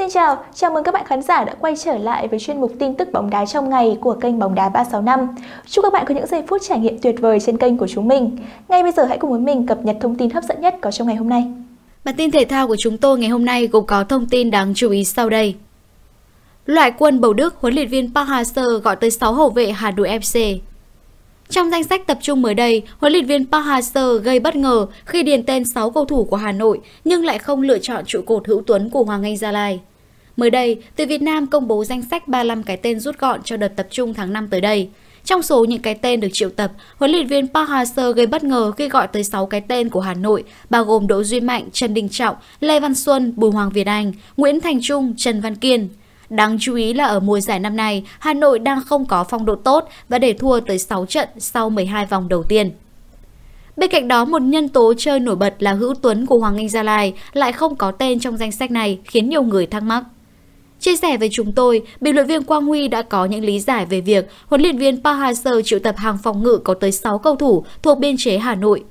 Xin chào, chào mừng các bạn khán giả đã quay trở lại với chuyên mục tin tức bóng đá trong ngày của kênh Bóng đá 365. Chúc các bạn có những giây phút trải nghiệm tuyệt vời trên kênh của chúng mình. Ngay bây giờ hãy cùng với mình cập nhật thông tin hấp dẫn nhất có trong ngày hôm nay. Bản tin thể thao của chúng tôi ngày hôm nay gồm có thông tin đáng chú ý sau đây. Loại quân bầu Đức, huấn luyện viên Park Hang-seo gọi tới 6 hậu vệ Hà Nội FC. Trong danh sách tập trung mới đây, huấn luyện viên Park Hang-seo gây bất ngờ khi điền tên 6 cầu thủ của Hà Nội nhưng lại không lựa chọn trụ cột hữu tuấn của Hoàng Anh Gia Lai. Mới đây, từ Việt Nam công bố danh sách 35 cái tên rút gọn cho đợt tập trung tháng 5 tới đây. Trong số những cái tên được triệu tập, huấn luyện viên Park Hang-seo gây bất ngờ khi gọi tới 6 cái tên của Hà Nội, bao gồm Đỗ Duy Mạnh, Trần Đình Trọng, Lê Văn Xuân, Bùi Hoàng Việt Anh, Nguyễn Thành Trung, Trần Văn Kiên. Đáng chú ý là ở mùa giải năm nay, Hà Nội đang không có phong độ tốt và để thua tới 6 trận sau 12 vòng đầu tiên. Bên cạnh đó, một nhân tố chơi nổi bật là Hữu Tuấn của Hoàng Anh Gia Lai lại không có tên trong danh sách này khiến nhiều người thắc mắc. Chia sẻ với chúng tôi, bình luận viên Quang Huy đã có những lý giải về việc huấn luyện viên Park Hang-seo triệu tập hàng phòng ngự có tới 6 cầu thủ thuộc biên chế Hà Nội.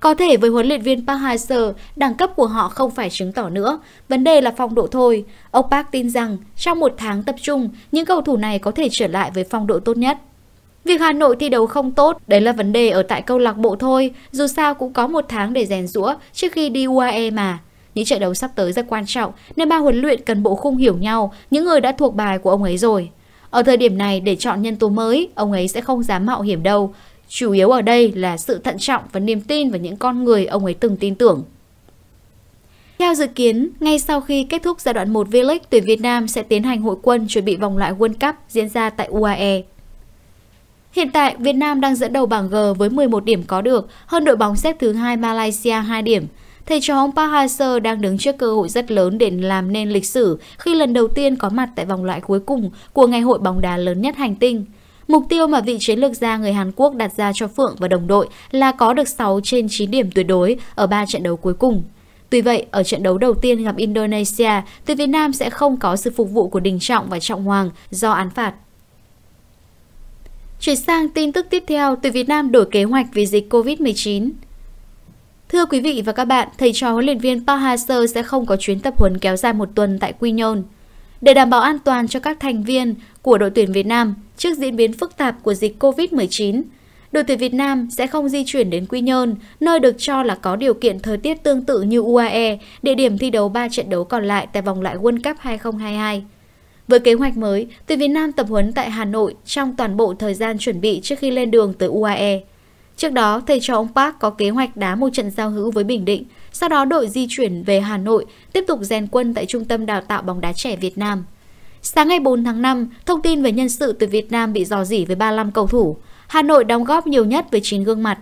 Có thể với huấn luyện viên Park Hang-seo, đẳng cấp của họ không phải chứng tỏ nữa, vấn đề là phong độ thôi. Ông Park tin rằng trong một tháng tập trung, những cầu thủ này có thể trở lại với phong độ tốt nhất. Việc Hà Nội thi đấu không tốt, đấy là vấn đề ở tại câu lạc bộ thôi, dù sao cũng có một tháng để rèn rũa trước khi đi UAE mà. Những trận đấu sắp tới rất quan trọng nên ba huấn luyện cần bộ khung hiểu nhau những người đã thuộc bài của ông ấy rồi. Ở thời điểm này để chọn nhân tố mới, ông ấy sẽ không dám mạo hiểm đâu. Chủ yếu ở đây là sự thận trọng và niềm tin vào những con người ông ấy từng tin tưởng. Theo dự kiến, ngay sau khi kết thúc giai đoạn 1 V-League, tuyển Việt Nam sẽ tiến hành hội quân chuẩn bị vòng loại World Cup diễn ra tại UAE. Hiện tại, Việt Nam đang dẫn đầu bảng G với 11 điểm có được, hơn đội bóng xếp thứ hai Malaysia 2 điểm. Thầy trò ông Parheiser đang đứng trước cơ hội rất lớn để làm nên lịch sử khi lần đầu tiên có mặt tại vòng loại cuối cùng của ngày hội bóng đá lớn nhất hành tinh. Mục tiêu mà vị chiến lược gia người Hàn Quốc đặt ra cho Phượng và đồng đội là có được 6 trên 9 điểm tuyệt đối ở 3 trận đấu cuối cùng. Tuy vậy, ở trận đấu đầu tiên gặp Indonesia, tuyển Việt Nam sẽ không có sự phục vụ của Đình Trọng và Trọng Hoàng do án phạt. Chuyển sang tin tức tiếp theo, tuyển Việt Nam đổi kế hoạch vì dịch COVID-19. Thưa quý vị và các bạn, thầy trò huấn luyện viên Park Hang-seo sẽ không có chuyến tập huấn kéo dài một tuần tại Quy Nhơn. Để đảm bảo an toàn cho các thành viên của đội tuyển Việt Nam trước diễn biến phức tạp của dịch COVID-19, đội tuyển Việt Nam sẽ không di chuyển đến Quy Nhơn, nơi được cho là có điều kiện thời tiết tương tự như UAE, địa điểm thi đấu 3 trận đấu còn lại tại vòng loại World Cup 2022. Với kế hoạch mới, tuyển Việt Nam tập huấn tại Hà Nội trong toàn bộ thời gian chuẩn bị trước khi lên đường tới UAE. Trước đó, thầy trò ông Park có kế hoạch đá một trận giao hữu với Bình Định, sau đó đội di chuyển về Hà Nội, tiếp tục rèn quân tại Trung tâm Đào tạo bóng đá trẻ Việt Nam. Sáng ngày 4 tháng 5, thông tin về nhân sự từ Việt Nam bị dò dỉ với 35 cầu thủ. Hà Nội đóng góp nhiều nhất với 9 gương mặt.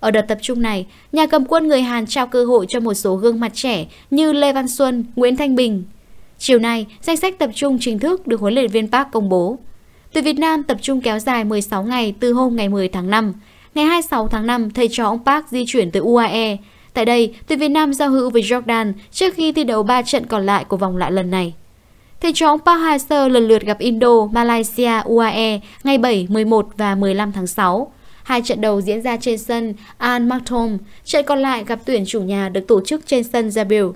Ở đợt tập trung này, nhà cầm quân người Hàn trao cơ hội cho một số gương mặt trẻ như Lê Văn Xuân, Nguyễn Thanh Bình. Chiều nay, danh sách tập trung chính thức được huấn luyện viên Park công bố. Từ Việt Nam tập trung kéo dài 16 ngày từ hôm ngày 10 tháng 5. Ngày 26 tháng 5, thầy trò ông Park di chuyển tới UAE. Tại đây, tuyển Việt Nam giao hữu với Jordan trước khi thi đấu 3 trận còn lại của vòng loại lần này. Thầy trò ông Park Hang-seo lần lượt gặp Indo, Malaysia, UAE ngày 7, 11 và 15 tháng 6. Hai trận đầu diễn ra trên sân Al Maktoum, trận còn lại gặp tuyển chủ nhà được tổ chức trên sân Zabil.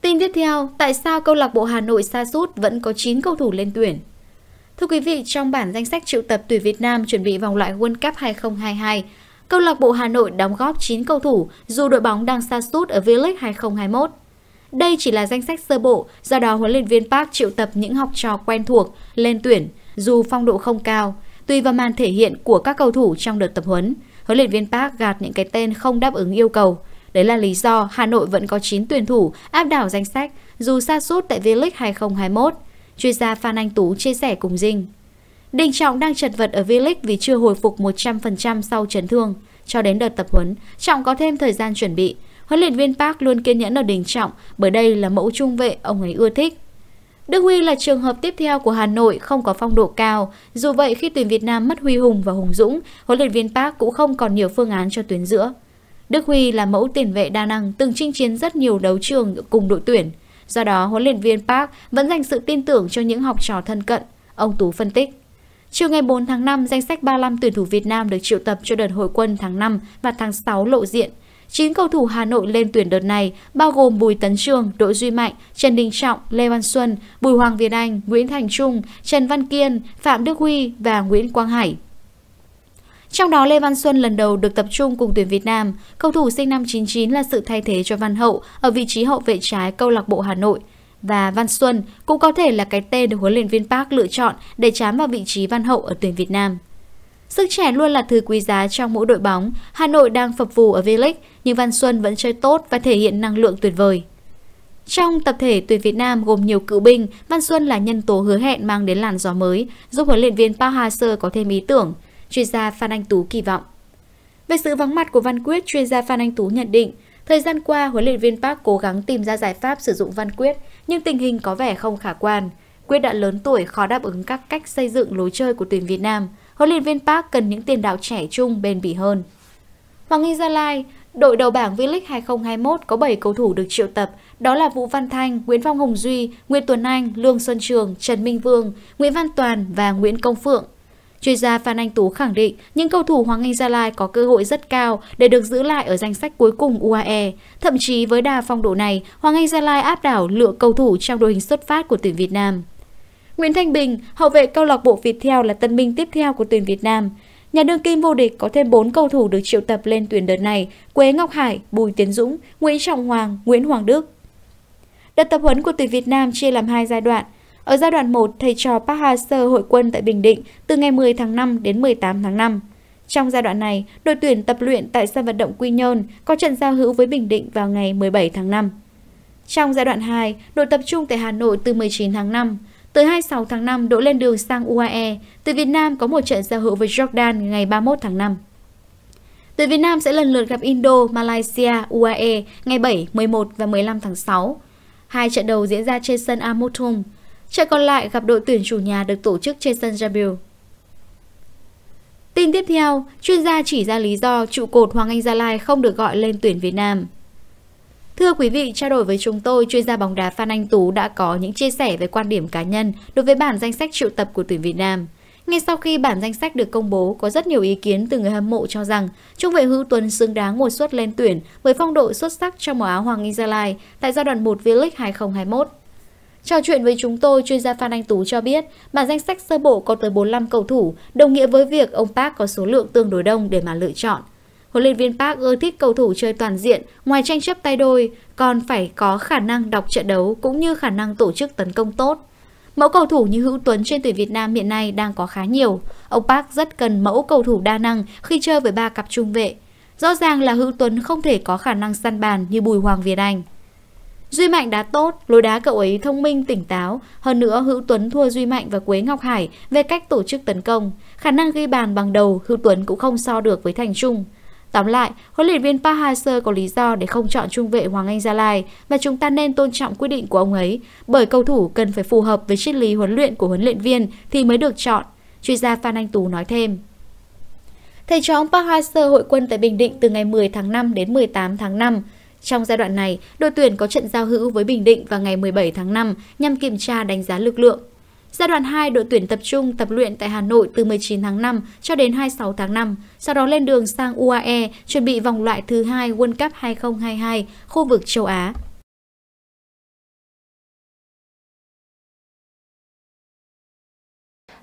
Tin tiếp theo, tại sao câu lạc bộ Hà Nội sa sút vẫn có 9 cầu thủ lên tuyển? Thưa quý vị, trong bản danh sách triệu tập tuyển Việt Nam chuẩn bị vòng loại World Cup 2022, câu lạc bộ Hà Nội đóng góp 9 cầu thủ dù đội bóng đang xa sút ở V-League 2021. Đây chỉ là danh sách sơ bộ, do đó huấn luyện viên Park triệu tập những học trò quen thuộc lên tuyển, dù phong độ không cao, tùy vào màn thể hiện của các cầu thủ trong đợt tập huấn. Huấn luyện viên Park gạt những cái tên không đáp ứng yêu cầu. Đấy là lý do Hà Nội vẫn có 9 tuyển thủ áp đảo danh sách dù xa sút tại V-League 2021 Chuyên gia Phan Anh Tú chia sẻ cùng Dinh. Đình Trọng đang chật vật ở V-League vì chưa hồi phục 100% sau chấn thương. Cho đến đợt tập huấn, Trọng có thêm thời gian chuẩn bị. Huấn luyện viên Park luôn kiên nhẫn ở Đình Trọng bởi đây là mẫu trung vệ ông ấy ưa thích. Đức Huy là trường hợp tiếp theo của Hà Nội không có phong độ cao. Dù vậy khi tuyển Việt Nam mất Huy Hùng và Hùng Dũng, huấn luyện viên Park cũng không còn nhiều phương án cho tuyến giữa. Đức Huy là mẫu tiền vệ đa năng từng chinh chiến rất nhiều đấu trường cùng đội tuyển. Do đó, huấn luyện viên Park vẫn dành sự tin tưởng cho những học trò thân cận, ông Tú phân tích. Chiều ngày 4 tháng 5, danh sách 35 tuyển thủ Việt Nam được triệu tập cho đợt hội quân tháng 5 và tháng 6 lộ diện. 9 cầu thủ Hà Nội lên tuyển đợt này bao gồm Bùi Tấn Trương, Đỗ Duy Mạnh, Trần Đình Trọng, Lê Văn Xuân, Bùi Hoàng Việt Anh, Nguyễn Thành Trung, Trần Văn Kiên, Phạm Đức Huy và Nguyễn Quang Hải. Trong đó Lê Văn Xuân lần đầu được tập trung cùng tuyển Việt Nam, cầu thủ sinh năm 99 là sự thay thế cho Văn Hậu ở vị trí hậu vệ trái câu lạc bộ Hà Nội. Và Văn Xuân cũng có thể là cái tên được huấn luyện viên Park lựa chọn để chám vào vị trí Văn Hậu ở tuyển Việt Nam. Sức trẻ luôn là thứ quý giá trong mỗi đội bóng. Hà Nội đang phập phù ở V-League, nhưng Văn Xuân vẫn chơi tốt và thể hiện năng lượng tuyệt vời. Trong tập thể tuyển Việt Nam gồm nhiều cựu binh, Văn Xuân là nhân tố hứa hẹn mang đến làn gió mới, giúp huấn luyện viên Park Hang-seo có thêm ý tưởng chuyên gia Phan Anh Tú kỳ vọng. Về sự vắng mặt của Văn Quyết, chuyên gia Phan Anh Tú nhận định, thời gian qua huấn luyện viên Park cố gắng tìm ra giải pháp sử dụng Văn Quyết, nhưng tình hình có vẻ không khả quan. Quyết đã lớn tuổi khó đáp ứng các cách xây dựng lối chơi của tuyển Việt Nam. Huấn luyện viên Park cần những tiền đạo trẻ trung bền bỉ hơn. Hoàng Nghi Gia Lai, đội đầu bảng V-League 2021 có 7 cầu thủ được triệu tập, đó là Vũ Văn Thanh, Nguyễn Phong Hồng Duy, Nguyễn Tuấn Anh, Lương Xuân Trường, Trần Minh Vương, Nguyễn Văn Toàn và Nguyễn Công Phượng. Chuyên gia Phan Anh Tú khẳng định những cầu thủ Hoàng Anh Gia Lai có cơ hội rất cao để được giữ lại ở danh sách cuối cùng UAE. Thậm chí với đà phong độ này, Hoàng Anh Gia Lai áp đảo lựa cầu thủ trong đội hình xuất phát của tuyển Việt Nam. Nguyễn Thanh Bình, hậu vệ câu lạc bộ Việt theo là tân binh tiếp theo của tuyển Việt Nam. Nhà đương kim vô địch có thêm 4 cầu thủ được triệu tập lên tuyển đợt này, Quế Ngọc Hải, Bùi Tiến Dũng, Nguyễn Trọng Hoàng, Nguyễn Hoàng Đức. Đợt tập huấn của tuyển Việt Nam chia làm hai giai đoạn. Ở giai đoạn 1, thầy trò Park Hang seo hội quân tại Bình Định từ ngày 10 tháng 5 đến 18 tháng 5. Trong giai đoạn này, đội tuyển tập luyện tại sân vận động Quy Nhơn có trận giao hữu với Bình Định vào ngày 17 tháng 5. Trong giai đoạn 2, đội tập trung tại Hà Nội từ 19 tháng 5. Tới 26 tháng 5, đội lên đường sang UAE. Từ Việt Nam có một trận giao hữu với Jordan ngày 31 tháng 5. Tuyển Việt Nam sẽ lần lượt gặp Indo, Malaysia, UAE ngày 7, 11 và 15 tháng 6. Hai trận đầu diễn ra trên sân Amotum. Trận còn lại gặp đội tuyển chủ nhà được tổ chức trên sân Jambil. Tin tiếp theo, chuyên gia chỉ ra lý do trụ cột Hoàng Anh Gia Lai không được gọi lên tuyển Việt Nam. Thưa quý vị, trao đổi với chúng tôi, chuyên gia bóng đá Phan Anh Tú đã có những chia sẻ về quan điểm cá nhân đối với bản danh sách triệu tập của tuyển Việt Nam. Ngay sau khi bản danh sách được công bố, có rất nhiều ý kiến từ người hâm mộ cho rằng trung vệ Hữu Tuấn xứng đáng một suất lên tuyển với phong độ xuất sắc trong màu áo Hoàng Anh Gia Lai tại giai đoạn 1 V-League 2021. Trò chuyện với chúng tôi, chuyên gia Phan Anh Tú cho biết, bản danh sách sơ bộ có tới 45 cầu thủ, đồng nghĩa với việc ông Park có số lượng tương đối đông để mà lựa chọn. Huấn luyện viên Park ưa thích cầu thủ chơi toàn diện, ngoài tranh chấp tay đôi, còn phải có khả năng đọc trận đấu cũng như khả năng tổ chức tấn công tốt. Mẫu cầu thủ như Hữu Tuấn trên tuyển Việt Nam hiện nay đang có khá nhiều. Ông Park rất cần mẫu cầu thủ đa năng khi chơi với ba cặp trung vệ. Rõ ràng là Hữu Tuấn không thể có khả năng săn bàn như Bùi Hoàng Việt Anh. Duy Mạnh đá tốt, lối đá cậu ấy thông minh, tỉnh táo. Hơn nữa, Hữu Tuấn thua Duy Mạnh và Quế Ngọc Hải về cách tổ chức tấn công. Khả năng ghi bàn bằng đầu, Hữu Tuấn cũng không so được với Thành Trung. Tóm lại, huấn luyện viên Park Hang-seo có lý do để không chọn trung vệ Hoàng Anh Gia Lai và chúng ta nên tôn trọng quyết định của ông ấy, bởi cầu thủ cần phải phù hợp với triết lý huấn luyện của huấn luyện viên thì mới được chọn, chuyên gia Phan Anh Tú nói thêm. Thầy trò ông Park Hang-seo hội quân tại Bình Định từ ngày 10 tháng 5 đến 18 tháng 5, trong giai đoạn này, đội tuyển có trận giao hữu với Bình Định vào ngày 17 tháng 5 nhằm kiểm tra đánh giá lực lượng. Giai đoạn 2, đội tuyển tập trung tập luyện tại Hà Nội từ 19 tháng 5 cho đến 26 tháng 5, sau đó lên đường sang UAE chuẩn bị vòng loại thứ hai World Cup 2022 khu vực châu Á.